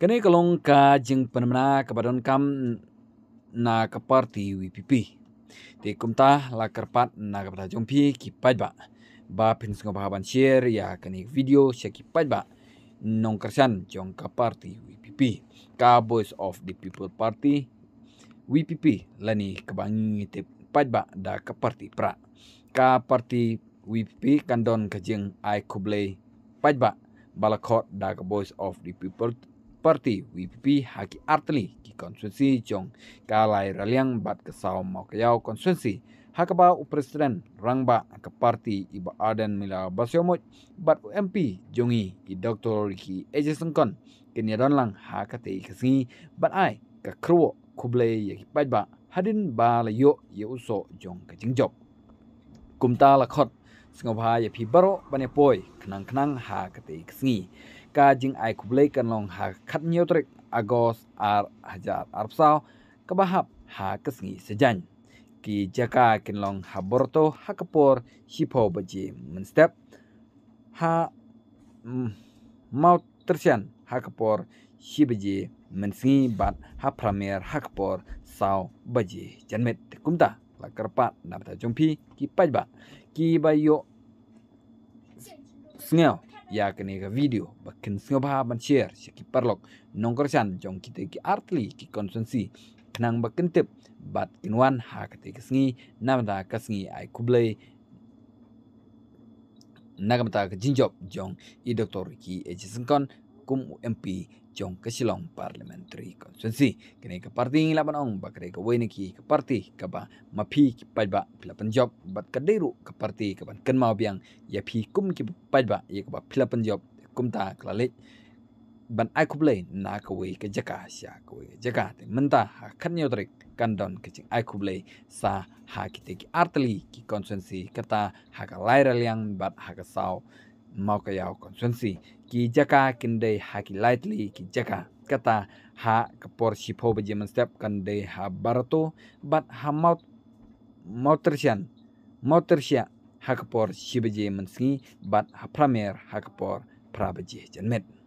Kini kelong ka jeng penemana kepadan kam na keparti WPP. Di kumta la kerpat na kepada jompi kipaj ba. Ba pin sungguh bahaban share ya kini video saya kipaj ba. Nong kersan jong keparti WPP. Ka Voice of the People Party WPP lani kebangi tip paj ba da keparti pra. Ka parti WPP kandon kajeng ai kublai paj ba. Balakot da ke Voice of the People seperti WPP Haki Artli ki konsensi jong kalai raliang bat kesau mau kayau konsensi hakaba u presiden rangba ke parti iba aden mila basyomot bat UMP jongi i doktor ki ejesengkon kini donlang hakate kesingi bat ai ke kruo kuble yaki pajba hadin ba layo ye uso jong ke jingjok kumta lakot sengobha ye pi baro bane poi kenang-kenang hakate kesingi kesingi កាជាងអាយគប្លេកន្លងហាខាត់ញូត្រិកអាកូសអារហាចាអារផ្សោកបាហាប់ហាកស្ងីសជាញគីជាកាកន្លងហាបរតូហាកពរហ៊ីផោបជីមិនស្ទេបហាម៉ោត្រសានហាកពរហ៊ីបជីមិនស្ងីបាត់ហាប់ប្រមៀរហាកពរសោបជីចាន់មិតគុំតាលកបណបតជុំភីគីបាច់បាគីបាយយោស្ញាវ y a que nega video, va que no se va a manchar, si aquí parlo, no corchan, yo un quite que artli, que consensi, que nang va que no tip, va que no van, ha que te que sni, navada que sni, ay cuble, nagamata que jinjob, yo un y doctor que es un con, Kum UMP Jong Kesilong Parliamentary Constituency. Kini ke parti ini lapan orang bakar ke wain ki ke parti ke ba mapi ki pajba pelapan job bat kadiru ke parti ke ban ken mau biang ya pi kum ki pajba ya ke ba pelapan job kum ta kelalit ban ai ku blai na ke wai ke jaka sia ke wai jaka te menta ha kan yo trek kan don ke cing ai ku blai sa ha ki te ki artli ki konsensi kata ha ka lairal yang bat ha ka sao mau kayau konsensi. Ki jaka kinde ha ki lightly ki jaka kata ha kepor sipo beje step kande ha barato bat ha maut motorsian motorsia ha kepor sibeje mensi bat ha pramer ha kepor prabeje janmet.